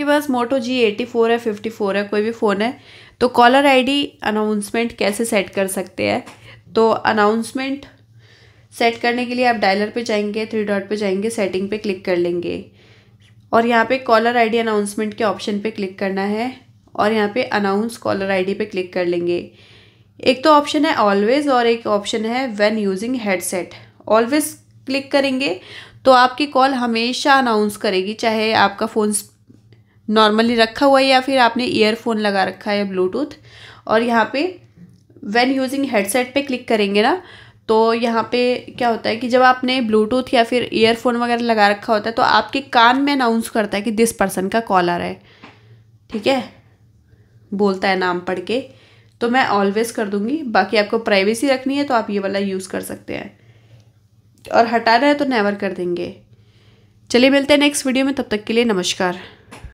आपके पास Moto G eighty four है फिफ्टी फोर है कोई भी फ़ोन है तो कॉलर आईडी अनाउंसमेंट कैसे सेट कर सकते हैं तो अनाउंसमेंट सेट करने के लिए आप डायलर पे जाएंगे थ्री डॉट पे जाएंगे सेटिंग पे क्लिक कर लेंगे और यहाँ पे कॉलर आईडी अनाउंसमेंट के ऑप्शन पे क्लिक करना है और यहाँ पे अनाउंस कॉलर आईडी पे क्लिक कर लेंगे एक तो ऑप्शन है ऑलवेज़ और एक ऑप्शन है when using headset always click करेंगे तो आपकी कॉल हमेशा अनाउंस करेगी चाहे आपका फ़ोन नॉर्मली रखा हुआ है या फिर आपने ईयरफोन लगा रखा है ब्लूटूथ और यहाँ पे व्हेन यूजिंग हेडसेट पे क्लिक करेंगे ना तो यहाँ पे क्या होता है कि जब आपने ब्लूटूथ या फिर ईयरफोन वगैरह लगा रखा होता है तो आपके कान में अनाउंस करता है कि दिस पर्सन का कॉल आ रहा है ठीक है बोलता है नाम पढ़ के तो मैं ऑलवेज़ कर दूँगी बाकी आपको प्राइवेसी रखनी है तो आप ये वाला यूज़ कर सकते हैं और हटाना है तो नेवर कर देंगे चलिए मिलते हैं नेक्स्ट वीडियो में तब तक के लिए नमस्कार